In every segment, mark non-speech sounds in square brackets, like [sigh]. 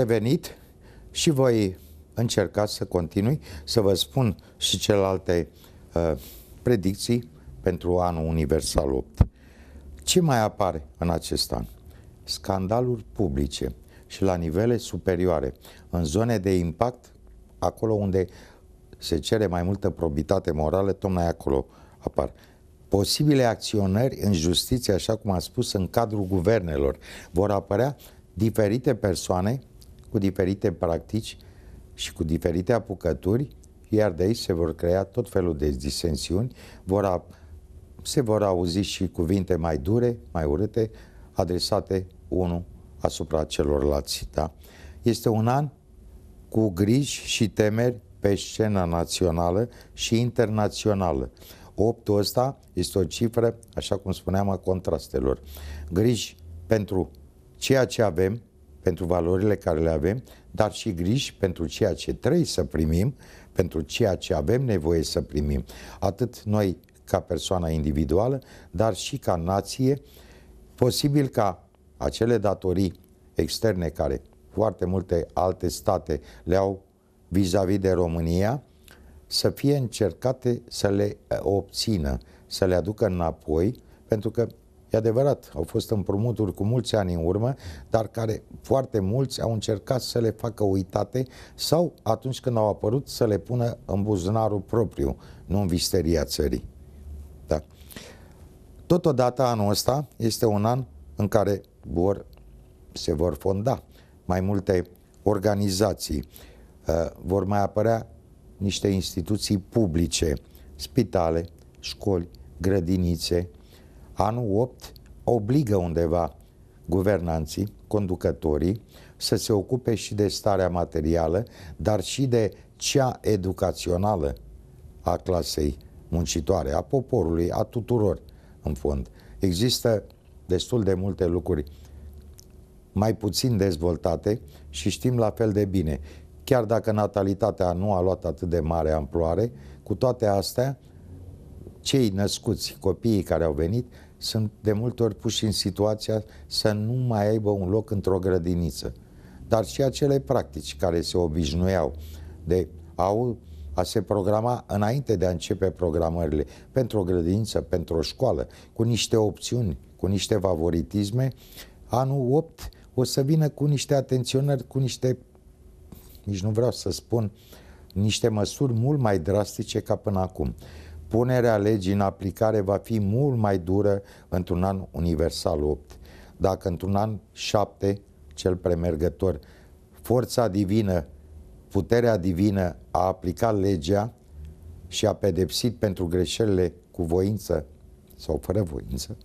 revenit și voi încerca să continui să vă spun și celelalte uh, predicții pentru anul Universal 8. Ce mai apare în acest an? Scandaluri publice și la nivele superioare, în zone de impact, acolo unde se cere mai multă probitate morală, tocmai acolo apar. Posibile acționări în justiție, așa cum am spus, în cadrul guvernelor. Vor apărea diferite persoane cu diferite practici și cu diferite apucături, iar de aici se vor crea tot felul de disensiuni, vor a, se vor auzi și cuvinte mai dure, mai urâte, adresate unul asupra celorlalți. Da? Este un an cu griji și temeri pe scena națională și internațională. 8 ăsta este o cifră, așa cum spuneam, a contrastelor. Griji pentru ceea ce avem, pentru valorile care le avem, dar și griji pentru ceea ce trebuie să primim, pentru ceea ce avem nevoie să primim, atât noi ca persoana individuală, dar și ca nație, posibil ca acele datorii externe care foarte multe alte state le au vis-a-vis de România, să fie încercate să le obțină, să le aducă înapoi, pentru că E adevărat, au fost împrumuturi cu mulți ani în urmă, dar care foarte mulți au încercat să le facă uitate sau atunci când au apărut să le pună în buzunarul propriu, nu în visteria țării. Da. Totodată anul ăsta este un an în care vor, se vor fonda mai multe organizații, uh, vor mai apărea niște instituții publice, spitale, școli, grădinițe, anul 8 obligă undeva guvernanții, conducătorii, să se ocupe și de starea materială, dar și de cea educațională a clasei muncitoare, a poporului, a tuturor, în fond. Există destul de multe lucruri mai puțin dezvoltate și știm la fel de bine. Chiar dacă natalitatea nu a luat atât de mare amploare, cu toate astea, cei născuți, copiii care au venit, sunt de multe ori puși în situația să nu mai aibă un loc într-o grădiniță. Dar și acele practici care se obișnuiau de au, a se programa înainte de a începe programările pentru o grădiniță, pentru o școală, cu niște opțiuni, cu niște favoritisme, anul 8 o să vină cu niște atenționări, cu niște, nici nu vreau să spun, niște măsuri mult mai drastice ca până acum. Punerea legii în aplicare va fi mult mai dură într-un an universal 8. Dacă într-un an 7, cel premergător, forța divină, puterea divină a aplicat legea și a pedepsit pentru greșelile cu voință sau fără voință,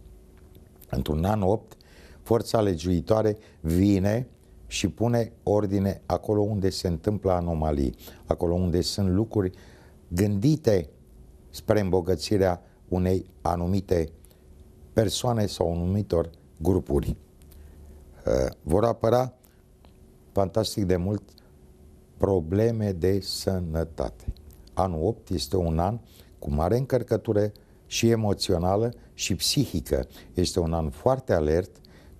într-un an 8, forța legiuitoare vine și pune ordine acolo unde se întâmplă anomalii, acolo unde sunt lucruri gândite spre îmbogățirea unei anumite persoane sau anumitor grupuri. Uh, vor apăra fantastic de mult probleme de sănătate. Anul 8 este un an cu mare încărcătură și emoțională și psihică. Este un an foarte alert,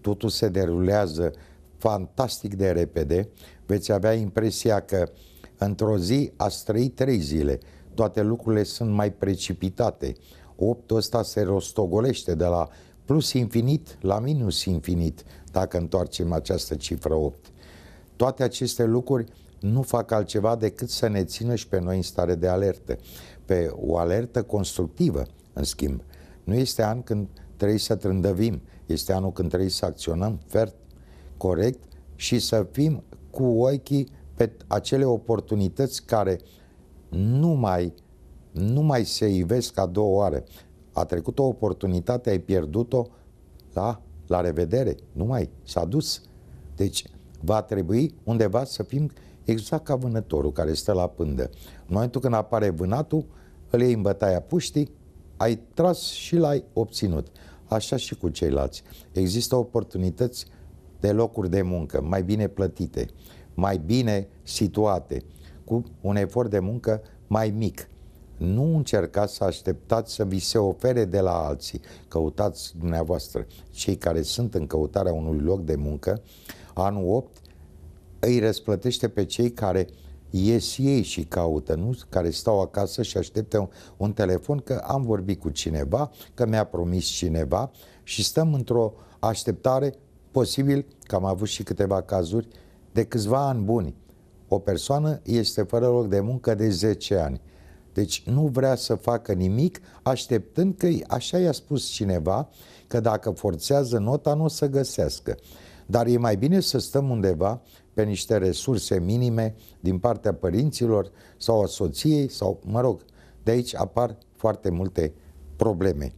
totul se derulează fantastic de repede, veți avea impresia că într-o zi ați trăit trei zile, toate lucrurile sunt mai precipitate. 8 ăsta se rostogolește de la plus infinit la minus infinit, dacă întoarcem această cifră 8. Toate aceste lucruri nu fac altceva decât să ne țină și pe noi în stare de alertă, pe o alertă constructivă, în schimb. Nu este an când trebuie să trândăvim, este anul când trebuie să acționăm fert, corect și să fim cu ochii pe acele oportunități care nu mai, nu mai se ivesc ca două oare. A trecut o oportunitate, ai pierdut-o, la, da? la revedere, nu mai, s-a dus. Deci va trebui undeva să fim exact ca vânătorul care stă la pândă. În momentul când apare vânatul, îl iei în bătaia puștii, ai tras și l-ai obținut. Așa și cu ceilalți. Există oportunități de locuri de muncă mai bine plătite, mai bine situate, cu un efort de muncă mai mic. Nu încercați să așteptați să vi se ofere de la alții. Căutați dumneavoastră. Cei care sunt în căutarea unui loc de muncă, anul 8 îi răsplătește pe cei care ies ei și caută, nu? Care stau acasă și așteptă un, un telefon că am vorbit cu cineva, că mi-a promis cineva și stăm într-o așteptare, posibil, că am avut și câteva cazuri, de câțiva ani buni o persoană este fără loc de muncă de 10 ani. Deci nu vrea să facă nimic așteptând că așa i-a spus cineva că dacă forțează nota nu o să găsească. Dar e mai bine să stăm undeva pe niște resurse minime din partea părinților sau a soției sau, mă rog, de aici apar foarte multe probleme.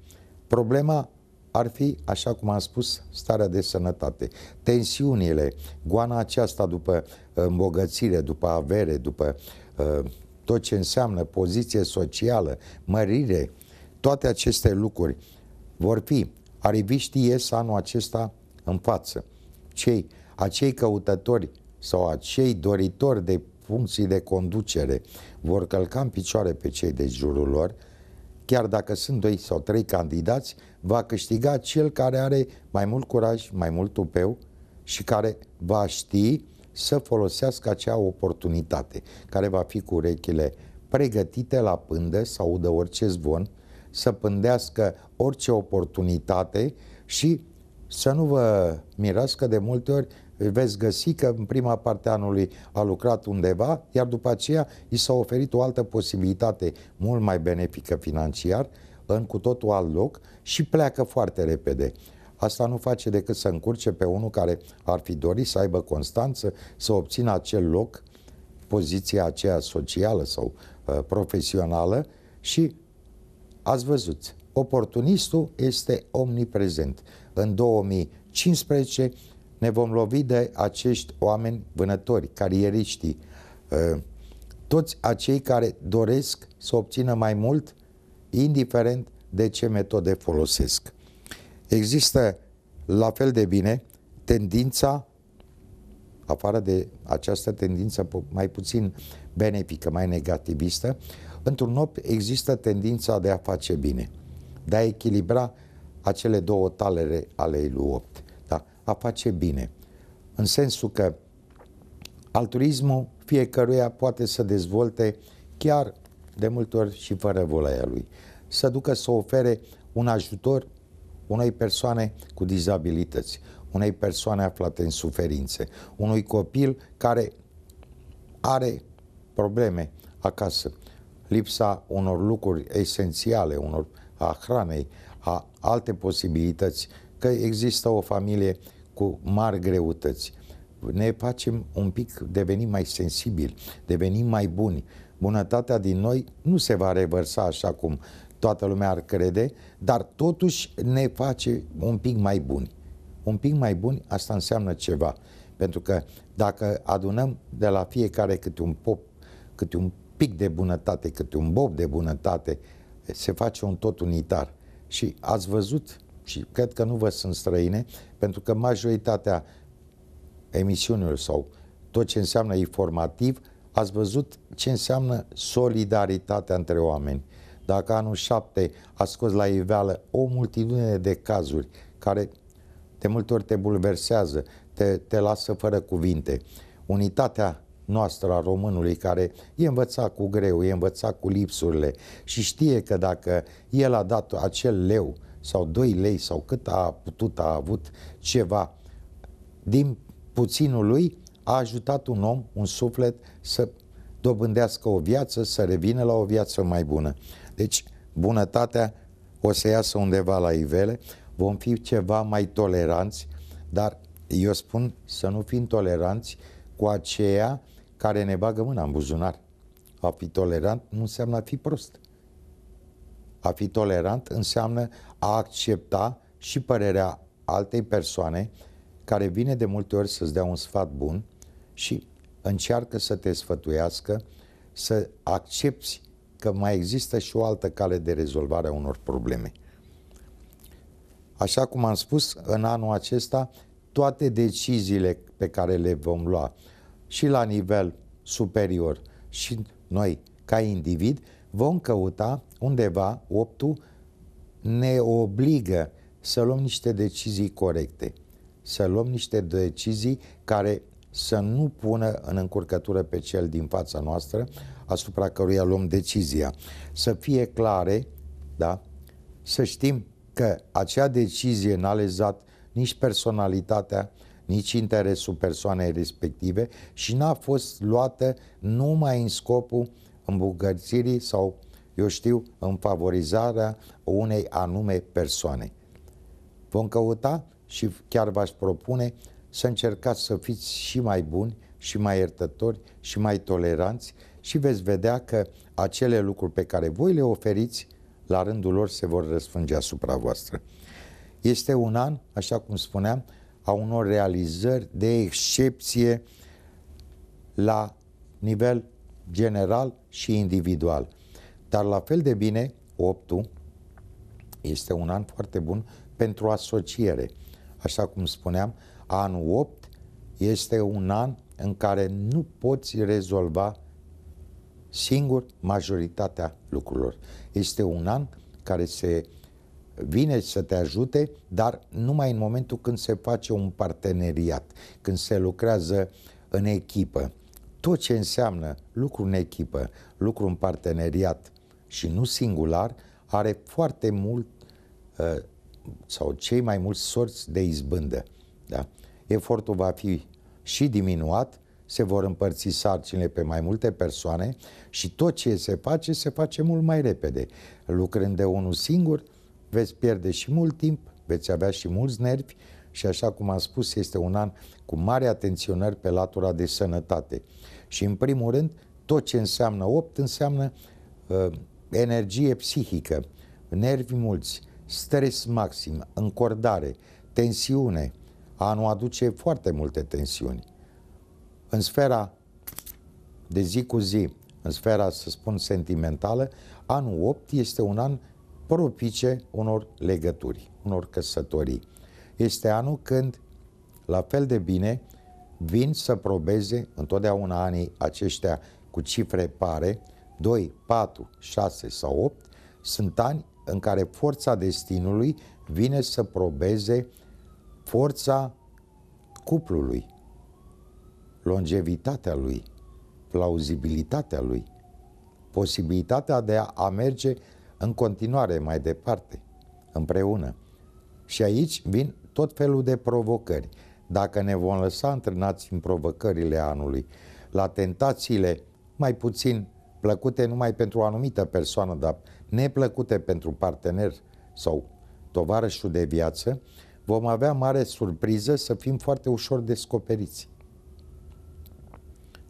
Problema ar fi, așa cum am spus, starea de sănătate. Tensiunile, goana aceasta după uh, îmbogățire, după avere, după uh, tot ce înseamnă poziție socială, mărire, toate aceste lucruri vor fi. Ariviștii ies anul acesta în față. Cei, acei căutători sau acei doritori de funcții de conducere vor călca în picioare pe cei de jurul lor, chiar dacă sunt doi sau trei candidați, va câștiga cel care are mai mult curaj, mai mult tupeu și care va ști să folosească acea oportunitate, care va fi cu urechile pregătite la pândă, să audă orice zvon, să pândească orice oportunitate și să nu vă mirați că de multe ori veți găsi că în prima parte a anului a lucrat undeva, iar după aceea i s-a oferit o altă posibilitate mult mai benefică financiar, în cu totul alt loc și pleacă foarte repede. Asta nu face decât să încurce pe unul care ar fi dorit să aibă constanță, să obțină acel loc, poziția aceea socială sau uh, profesională și ați văzut, oportunistul este omniprezent. În 2015 ne vom lovi de acești oameni vânători, carieriștii, ă, toți acei care doresc să obțină mai mult, indiferent de ce metode folosesc. Există la fel de bine tendința, afară de această tendință mai puțin benefică, mai negativistă, într-un op există tendința de a face bine, de a echilibra acele două talere ale lui 8 a face bine. În sensul că altruismul fiecăruia poate să dezvolte chiar de multe ori și fără volaia lui. Să ducă să ofere un ajutor unei persoane cu dizabilități, unei persoane aflate în suferințe, unui copil care are probleme acasă, lipsa unor lucruri esențiale, unor a hranei, a alte posibilități, că există o familie cu mari greutăți. Ne facem un pic, devenim mai sensibili, devenim mai buni. Bunătatea din noi nu se va revărsa așa cum toată lumea ar crede, dar totuși ne face un pic mai buni. Un pic mai buni, asta înseamnă ceva. Pentru că dacă adunăm de la fiecare câte un pop, câte un pic de bunătate, câte un bob de bunătate, se face un tot unitar. Și ați văzut și cred că nu vă sunt străine, pentru că majoritatea emisiunilor sau tot ce înseamnă informativ, ați văzut ce înseamnă solidaritatea între oameni. Dacă anul 7 a scos la iveală o multitudine de cazuri care de multe ori te bulversează, te, te lasă fără cuvinte, unitatea noastră a românului care e învățat cu greu, e învățat cu lipsurile și știe că dacă el a dat acel leu sau 2 lei sau cât a putut, a avut ceva, din puținul lui a ajutat un om, un suflet să dobândească o viață, să revină la o viață mai bună. Deci bunătatea o să iasă undeva la ivele, vom fi ceva mai toleranți, dar eu spun să nu fim toleranți cu aceea care ne bagă mâna în buzunar. A fi tolerant nu înseamnă a fi prost. A fi tolerant înseamnă a accepta și părerea altei persoane care vine de multe ori să-ți dea un sfat bun și încearcă să te sfătuiască, să accepti că mai există și o altă cale de rezolvare a unor probleme. Așa cum am spus, în anul acesta toate deciziile pe care le vom lua și la nivel superior și noi ca individ vom căuta undeva optul ne obligă să luăm niște decizii corecte, să luăm niște decizii care să nu pună în încurcătură pe cel din fața noastră, asupra căruia luăm decizia. Să fie clare, da? Să știm că acea decizie n-a lezat nici personalitatea, nici interesul persoanei respective și n-a fost luată numai în scopul îmbogățirii sau eu știu, în favorizarea unei anume persoane. Vom căuta și chiar v-aș propune să încercați să fiți și mai buni, și mai iertători, și mai toleranți și veți vedea că acele lucruri pe care voi le oferiți, la rândul lor se vor răsfânge asupra voastră. Este un an, așa cum spuneam, a unor realizări de excepție la nivel general și individual. Dar la fel de bine, 8 este un an foarte bun pentru asociere. Așa cum spuneam, anul 8 este un an în care nu poți rezolva singur majoritatea lucrurilor. Este un an care se vine să te ajute, dar numai în momentul când se face un parteneriat, când se lucrează în echipă. Tot ce înseamnă lucru în echipă, lucru în parteneriat, și nu singular, are foarte mult uh, sau cei mai mulți sorți de izbândă. Da? Efortul va fi și diminuat, se vor împărți sarcinile pe mai multe persoane și tot ce se face, se face mult mai repede. Lucrând de unul singur, veți pierde și mult timp, veți avea și mulți nervi și așa cum am spus, este un an cu mare atenționări pe latura de sănătate. Și în primul rând, tot ce înseamnă 8 înseamnă uh, energie psihică, nervi mulți, stres maxim, încordare, tensiune. Anul aduce foarte multe tensiuni. În sfera de zi cu zi, în sfera, să spun, sentimentală, anul 8 este un an propice unor legături, unor căsătorii. Este anul când, la fel de bine, vin să probeze întotdeauna anii aceștia cu cifre pare, 2, 4, 6 sau 8 sunt ani în care forța destinului vine să probeze forța cuplului, longevitatea lui, plauzibilitatea lui, posibilitatea de a merge în continuare mai departe, împreună. Și aici vin tot felul de provocări. Dacă ne vom lăsa întâlnați în provocările anului, la tentațiile mai puțin plăcute numai pentru o anumită persoană, dar neplăcute pentru partener sau tovarășul de viață, vom avea mare surpriză să fim foarte ușor descoperiți.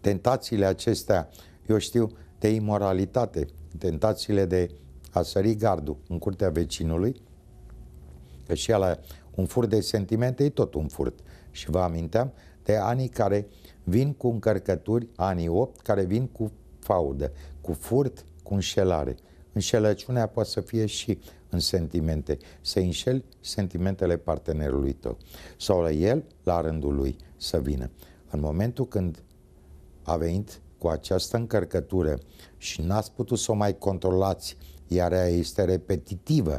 Tentațiile acestea, eu știu, de imoralitate, tentațiile de a sări gardul în curtea vecinului, că și ala, un furt de sentimente e tot un furt. Și vă aminteam de anii care vin cu încărcături, anii 8, care vin cu faudă, cu furt, cu înșelare. Înșelăciunea poate să fie și în sentimente. Să înșeli sentimentele partenerului tău. Sau la el, la rândul lui, să vină. În momentul când a venit cu această încărcătură și n-ați putut să o mai controlați, iar ea este repetitivă,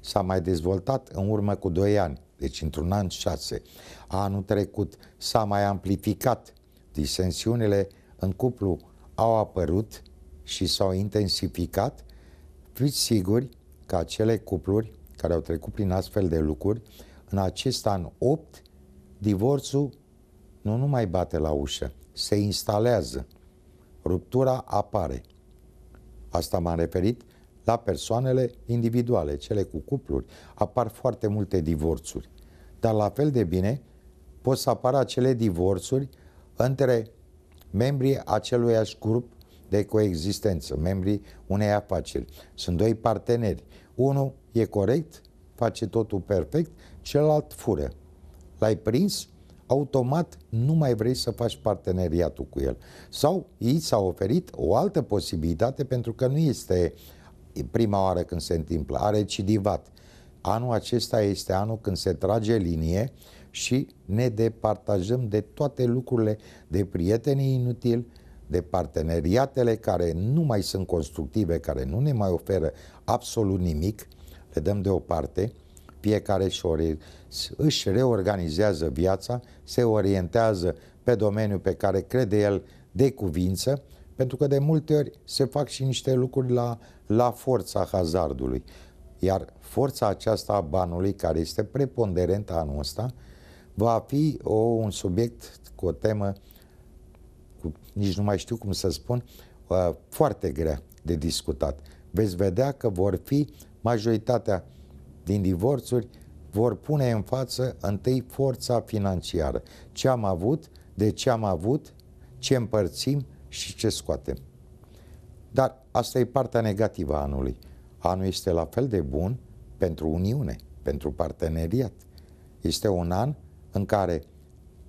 s-a mai dezvoltat în urmă cu 2 ani, deci într-un an 6. Anul trecut s-a mai amplificat disensiunile în cuplu au apărut și s-au intensificat, fiți siguri că acele cupluri care au trecut prin astfel de lucruri, în acest an 8, divorțul nu numai bate la ușă, se instalează, ruptura apare. Asta m-am referit la persoanele individuale, cele cu cupluri. Apar foarte multe divorțuri. Dar la fel de bine pot să apară acele divorțuri între membrii aceluiași grup de coexistență, membrii unei afaceri. Sunt doi parteneri. Unul e corect, face totul perfect, celălalt fură. L-ai prins, automat nu mai vrei să faci parteneriatul cu el. Sau i s-a oferit o altă posibilitate pentru că nu este prima oară când se întâmplă, a recidivat. Anul acesta este anul când se trage linie și ne departajăm de toate lucrurile, de prietenii inutili, de parteneriatele care nu mai sunt constructive, care nu ne mai oferă absolut nimic, le dăm deoparte, fiecare și ori, își reorganizează viața, se orientează pe domeniul pe care crede el de cuvință, pentru că de multe ori se fac și niște lucruri la, la forța hazardului. Iar forța aceasta a banului, care este preponderentă anul ăsta, va fi o, un subiect cu o temă, cu, nici nu mai știu cum să spun, uh, foarte grea de discutat. Veți vedea că vor fi majoritatea din divorțuri vor pune în față întâi forța financiară. Ce am avut, de ce am avut, ce împărțim și ce scoatem. Dar asta e partea negativă a anului. Anul este la fel de bun pentru Uniune, pentru parteneriat. Este un an în care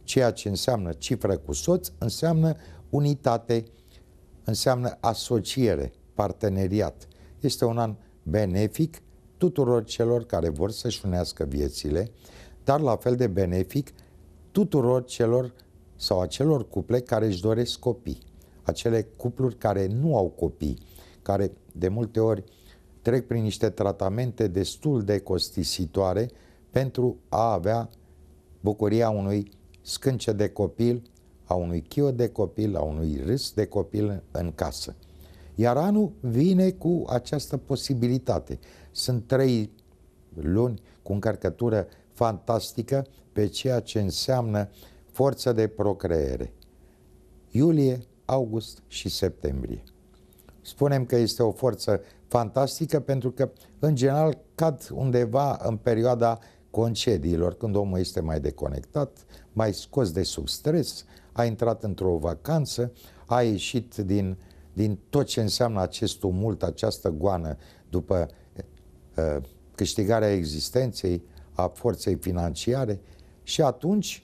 ceea ce înseamnă cifră cu soț înseamnă unitate, înseamnă asociere, parteneriat. Este un an benefic tuturor celor care vor să-și unească viețile, dar la fel de benefic tuturor celor sau acelor cuple care își doresc copii, acele cupluri care nu au copii, care de multe ori trec prin niște tratamente destul de costisitoare pentru a avea bucuria unui scânce de copil, a unui chio de copil, a unui râs de copil în casă. Iar anul vine cu această posibilitate. Sunt trei luni cu încărcătură fantastică pe ceea ce înseamnă forță de procreere. Iulie, august și septembrie. Spunem că este o forță fantastică pentru că, în general, cad undeva în perioada concediilor, când omul este mai deconectat, mai scos de sub stres, a intrat într-o vacanță, a ieșit din, din tot ce înseamnă acest tumult, această goană după uh, câștigarea existenței, a forței financiare și atunci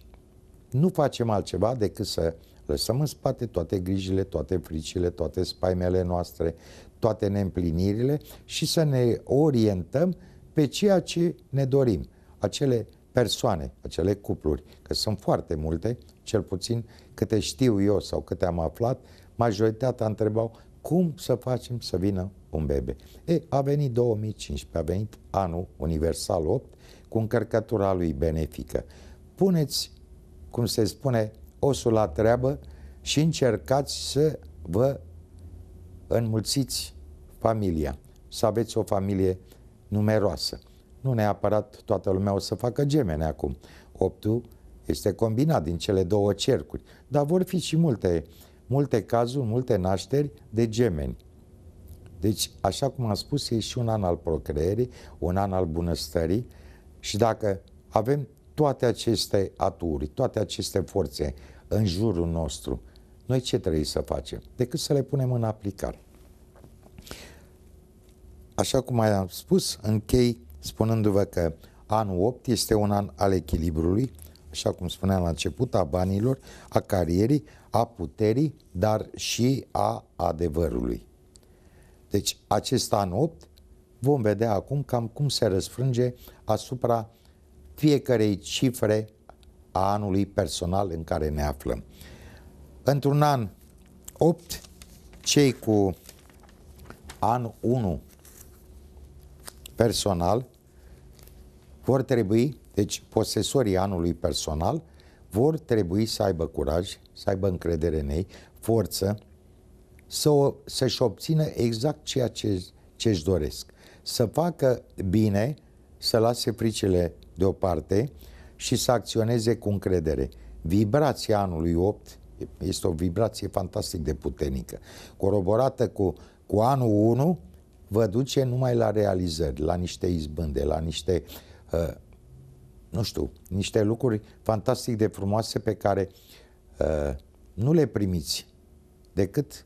nu facem altceva decât să lăsăm în spate toate grijile, toate fricile, toate spaimele noastre, toate neîmplinirile și să ne orientăm pe ceea ce ne dorim acele persoane, acele cupluri, că sunt foarte multe, cel puțin câte știu eu sau câte am aflat, majoritatea întrebau cum să facem să vină un bebe. E, a venit 2015, a venit anul Universal 8 cu încărcătura lui benefică. Puneți, cum se spune, osul la treabă și încercați să vă înmulțiți familia, să aveți o familie numeroasă. Nu neapărat toată lumea o să facă gemene acum. Optul este combinat din cele două cercuri. Dar vor fi și multe, multe cazuri, multe nașteri de gemeni. Deci, așa cum am spus, e și un an al procreerii, un an al bunăstării și dacă avem toate aceste aturi, toate aceste forțe în jurul nostru, noi ce trebuie să facem? Decât să le punem în aplicare. Așa cum am spus, închei spunându-vă că anul 8 este un an al echilibrului, așa cum spuneam la început, a banilor, a carierii, a puterii, dar și a adevărului. Deci acest an 8 vom vedea acum cam cum se răsfrânge asupra fiecarei cifre a anului personal în care ne aflăm. Într-un an 8, cei cu an 1 personal vor trebui, deci posesorii anului personal, vor trebui să aibă curaj, să aibă încredere în ei, forță, să o, să-și obțină exact ceea ce, ce-și doresc. Să facă bine, să lase fricile deoparte și să acționeze cu încredere. Vibrația anului 8 este o vibrație fantastic de puternică. Coroborată cu, cu anul 1, vă duce numai la realizări, la niște izbânde, la niște uh, Ă, nu știu, niște lucruri fantastic de frumoase pe care uh, nu le primiți decât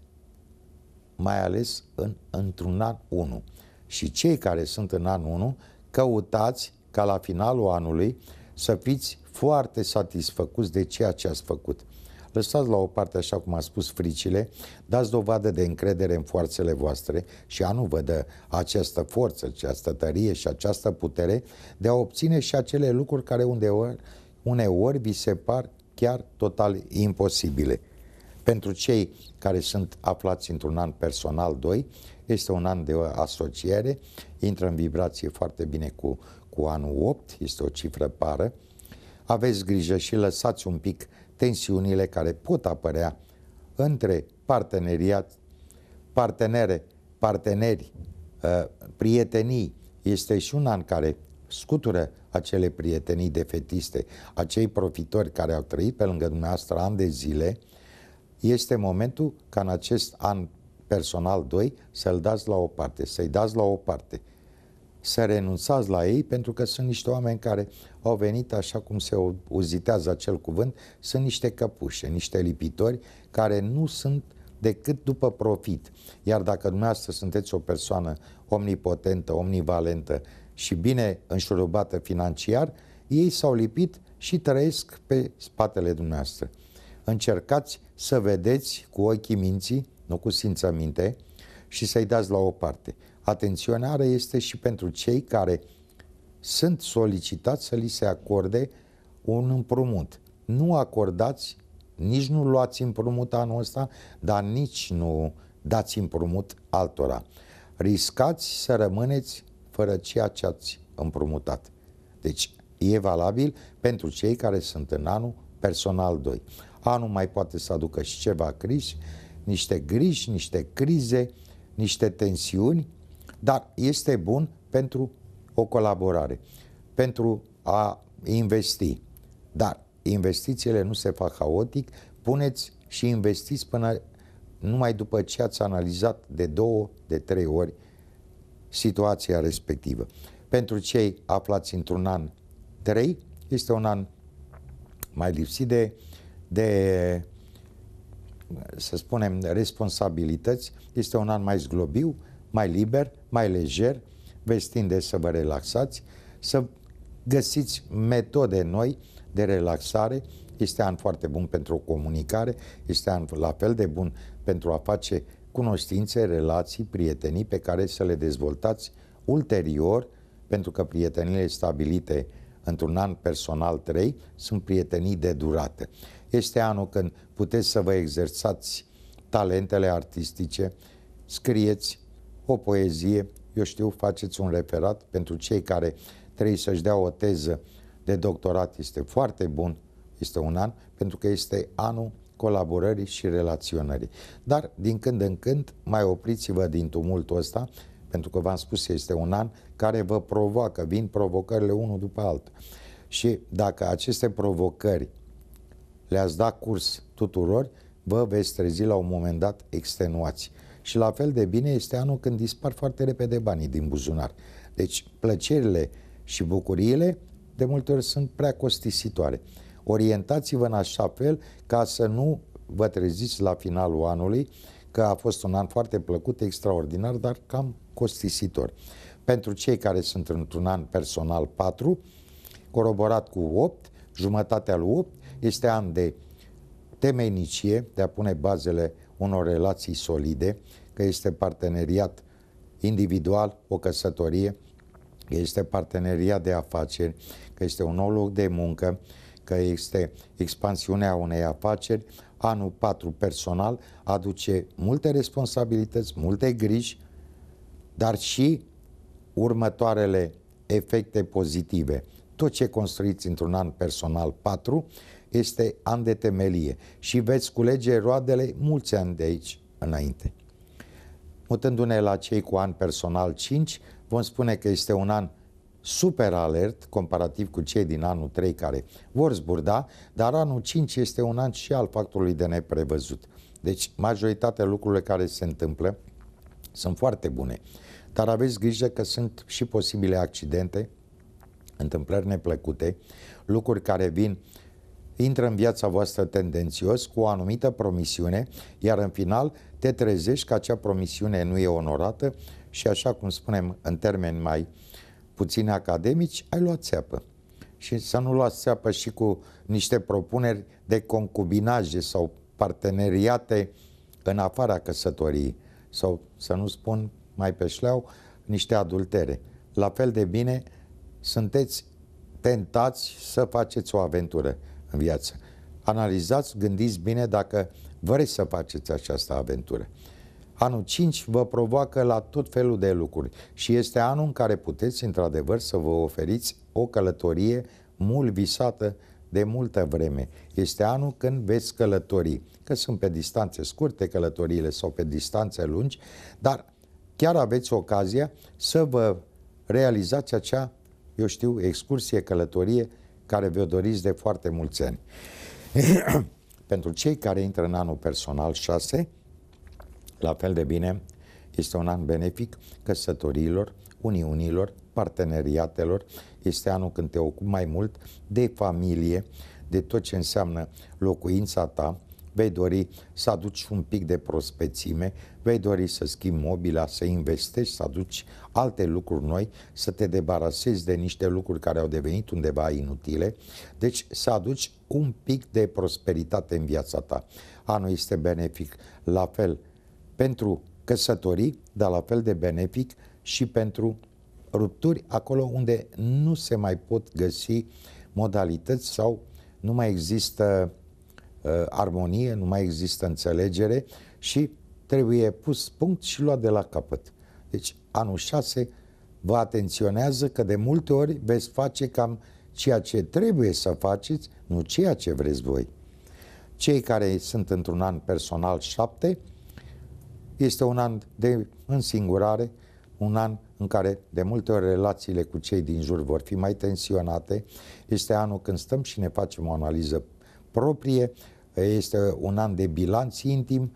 mai ales în, într-un an 1. Și cei care sunt în anul 1, căutați ca la finalul anului să fiți foarte satisfăcuți de ceea ce ați făcut. Lăsați la o parte, așa cum a spus, fricile, dați dovadă de încredere în forțele voastre și anul vă dă această forță, această tărie și această putere de a obține și acele lucruri care uneori, uneori vi se par chiar total imposibile. Pentru cei care sunt aflați într-un an personal 2, este un an de asociere, intră în vibrație foarte bine cu, cu anul 8, este o cifră pară. Aveți grijă și lăsați un pic tensiunile care pot apărea între parteneriat, partenere, parteneri, uh, prietenii. Este și un an care scutură acele prietenii defetiste, acei profitori care au trăit pe lângă dumneavoastră ani de zile, este momentul ca în acest an personal 2 să-l dați la o parte, să-i dați la o parte să renunțați la ei pentru că sunt niște oameni care au venit, așa cum se uzitează acel cuvânt, sunt niște căpușe, niște lipitori care nu sunt decât după profit. Iar dacă dumneavoastră sunteți o persoană omnipotentă, omnivalentă și bine înșurubată financiar, ei s-au lipit și trăiesc pe spatele dumneavoastră. Încercați să vedeți cu ochii minții, nu cu simțăminte, și să-i dați la o parte. Atenționare este și pentru cei care sunt solicitați să li se acorde un împrumut. Nu acordați, nici nu luați împrumut anul ăsta, dar nici nu dați împrumut altora. Riscați să rămâneți fără ceea ce ați împrumutat. Deci e valabil pentru cei care sunt în anul personal 2. Anul mai poate să aducă și ceva griji, niște griji, niște crize, niște tensiuni dar este bun pentru o colaborare, pentru a investi. Dar investițiile nu se fac haotic, puneți și investiți până numai după ce ați analizat de două, de trei ori situația respectivă. Pentru cei aflați într-un an 3, este un an mai lipsit de, de să spunem, responsabilități, este un an mai zglobiu, mai liber, mai lejer, veți tinde să vă relaxați, să găsiți metode noi de relaxare. Este an foarte bun pentru comunicare, este an la fel de bun pentru a face cunoștințe, relații, prietenii pe care să le dezvoltați ulterior, pentru că prietenile stabilite într-un an personal 3 sunt prietenii de durată. Este anul când puteți să vă exersați talentele artistice, scrieți, o poezie, eu știu, faceți un referat pentru cei care trebuie să-și dea o teză de doctorat, este foarte bun, este un an, pentru că este anul colaborării și relaționării. Dar din când în când mai opriți-vă din tumultul ăsta, pentru că v-am spus este un an care vă provoacă, vin provocările unul după altul. Și dacă aceste provocări le-ați dat curs tuturor, vă veți trezi la un moment dat extenuați. Și la fel de bine este anul când dispar foarte repede banii din buzunar. Deci plăcerile și bucuriile de multe ori sunt prea costisitoare. Orientați-vă în așa fel ca să nu vă treziți la finalul anului că a fost un an foarte plăcut, extraordinar, dar cam costisitor. Pentru cei care sunt într-un an personal 4, coroborat cu 8, jumătatea lui 8 este an de temenicie, de a pune bazele unor relații solide, că este parteneriat individual, o căsătorie, că este parteneriat de afaceri, că este un nou loc de muncă, că este expansiunea unei afaceri. Anul 4 personal aduce multe responsabilități, multe griji, dar și următoarele efecte pozitive. Tot ce construiți într-un an personal 4 este an de temelie și veți culege roadele mulți ani de aici înainte. Mutându-ne la cei cu an personal 5, vom spune că este un an super alert comparativ cu cei din anul 3 care vor zburda, dar anul 5 este un an și al factorului de neprevăzut. Deci majoritatea lucrurilor care se întâmplă sunt foarte bune, dar aveți grijă că sunt și posibile accidente, întâmplări neplăcute, lucruri care vin uh, intră în viața voastră tendențios cu o anumită promisiune, iar în final te trezești că acea promisiune nu e onorată și așa cum spunem în termeni mai puțin academici, ai luat țeapă. Și să nu luați țeapă și cu niște propuneri de concubinaje sau parteneriate în afara căsătoriei sau să nu spun mai pe șleau, niște adultere. La fel de bine sunteți tentați să faceți o aventură în viață. Analizați, gândiți bine dacă vreți să faceți această aventură. Anul 5 vă provoacă la tot felul de lucruri și este anul în care puteți, într-adevăr, să vă oferiți o călătorie mult visată de multă vreme. Este anul când veți călători, că sunt pe distanțe scurte călătoriile sau pe distanțe lungi, dar chiar aveți ocazia să vă realizați acea, eu știu, excursie, călătorie care vă doriți de foarte mulți ani. [clears throat] Pentru cei care intră în anul personal 6, la fel de bine, este un an benefic căsătorilor, uniunilor, parteneriatelor. Este anul când te ocupi mai mult de familie, de tot ce înseamnă locuința ta, vei dori să aduci un pic de prospețime, vei dori să schimbi mobila, să investești, să aduci alte lucruri noi, să te debarasezi de niște lucruri care au devenit undeva inutile, deci să aduci un pic de prosperitate în viața ta. Anul este benefic, la fel pentru căsătorii, dar la fel de benefic și pentru rupturi acolo unde nu se mai pot găsi modalități sau nu mai există Uh, armonie, nu mai există înțelegere și trebuie pus punct și luat de la capăt. Deci anul 6 vă atenționează că de multe ori veți face cam ceea ce trebuie să faceți, nu ceea ce vreți voi. Cei care sunt într-un an personal 7 este un an de însingurare, un an în care de multe ori relațiile cu cei din jur vor fi mai tensionate. Este anul când stăm și ne facem o analiză proprie, este un an de bilanț intim,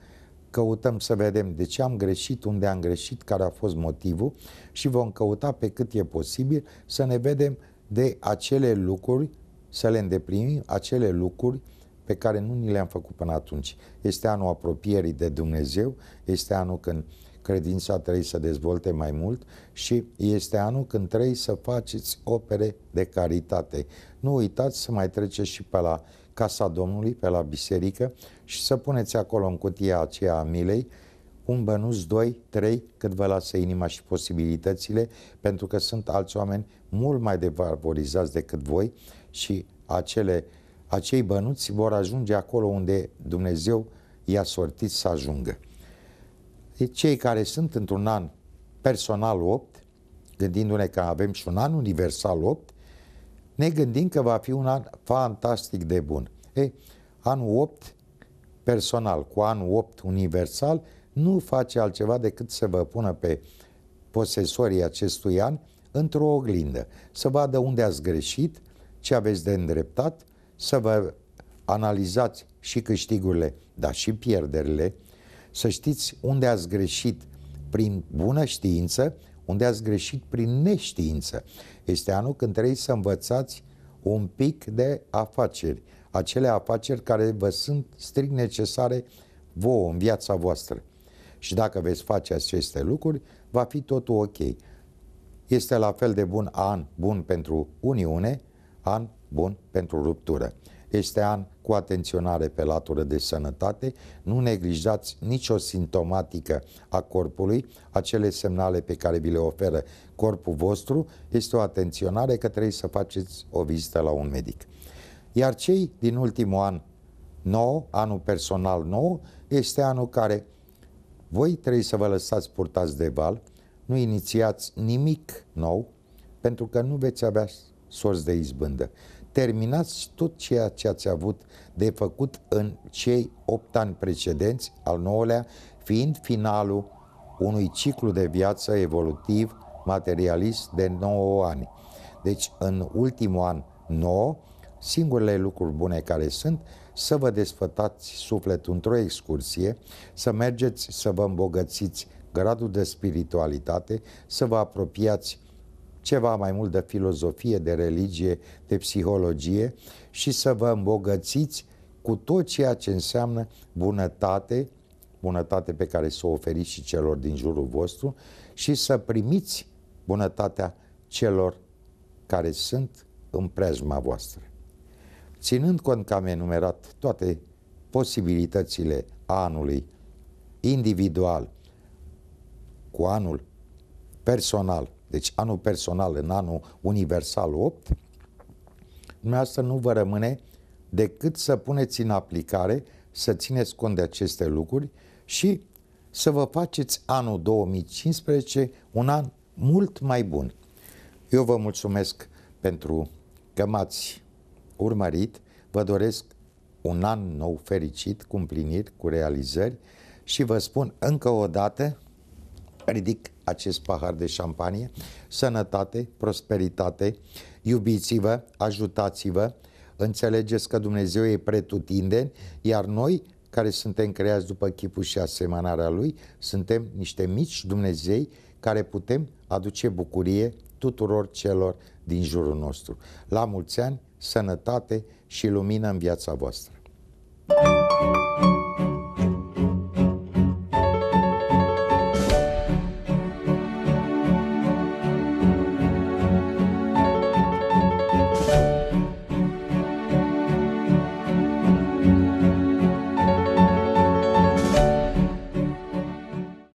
căutăm să vedem de ce am greșit, unde am greșit, care a fost motivul și vom căuta pe cât e posibil să ne vedem de acele lucruri, să le îndeprimim, acele lucruri pe care nu ni le-am făcut până atunci. Este anul apropierii de Dumnezeu, este anul când credința trebuie să dezvolte mai mult și este anul când trebuie să faceți opere de caritate. Nu uitați să mai treceți și pe la Casa Domnului, pe la biserică și să puneți acolo în cutia aceea a milei un bănuț, doi, trei, cât vă lasă inima și posibilitățile, pentru că sunt alți oameni mult mai devalorizați decât voi și acele, acei bănuți vor ajunge acolo unde Dumnezeu i-a sortit să ajungă. Deci, cei care sunt într-un an personal 8, gândindu-ne că avem și un an universal 8, ne gândim că va fi un an fantastic de bun. Ei, anul 8 personal cu anul 8 universal nu face altceva decât să vă pună pe posesorii acestui an într-o oglindă, să vadă unde ați greșit, ce aveți de îndreptat, să vă analizați și câștigurile, dar și pierderile, să știți unde ați greșit prin bună știință unde ați greșit prin neștiință. Este anul când trebuie să învățați un pic de afaceri, acele afaceri care vă sunt strict necesare vouă în viața voastră. Și dacă veți face aceste lucruri, va fi totul ok. Este la fel de bun an bun pentru Uniune, an bun pentru ruptură. Este an cu atenționare pe latură de sănătate, nu neglijați nicio simptomatică a corpului, acele semnale pe care vi le oferă corpul vostru, este o atenționare că trebuie să faceți o vizită la un medic. Iar cei din ultimul an nou, anul personal nou, este anul care voi trebuie să vă lăsați purtați de val, nu inițiați nimic nou, pentru că nu veți avea sorți de izbândă terminați tot ceea ce ați avut de făcut în cei 8 ani precedenți, al 9-lea fiind finalul unui ciclu de viață evolutiv materialist de 9 ani. Deci în ultimul an 9, singurele lucruri bune care sunt, să vă desfătați sufletul într-o excursie, să mergeți să vă îmbogățiți gradul de spiritualitate, să vă apropiați ceva mai mult de filozofie, de religie, de psihologie și să vă îmbogățiți cu tot ceea ce înseamnă bunătate, bunătate pe care să o oferiți și celor din jurul vostru și să primiți bunătatea celor care sunt în preajma voastră. Ținând cont că am enumerat toate posibilitățile anului individual, cu anul personal, deci anul personal în anul universal 8, dumneavoastră nu vă rămâne decât să puneți în aplicare, să țineți cont de aceste lucruri și să vă faceți anul 2015 un an mult mai bun. Eu vă mulțumesc pentru că m-ați urmărit, vă doresc un an nou fericit, cu împliniri, cu realizări și vă spun încă o dată, ridic acest pahar de șampanie, sănătate, prosperitate, iubiți-vă, ajutați-vă, înțelegeți că Dumnezeu e pretutindeni, iar noi care suntem creați după chipul și asemănarea Lui, suntem niște mici Dumnezei care putem aduce bucurie tuturor celor din jurul nostru. La mulți ani, sănătate și lumină în viața voastră! Thank you.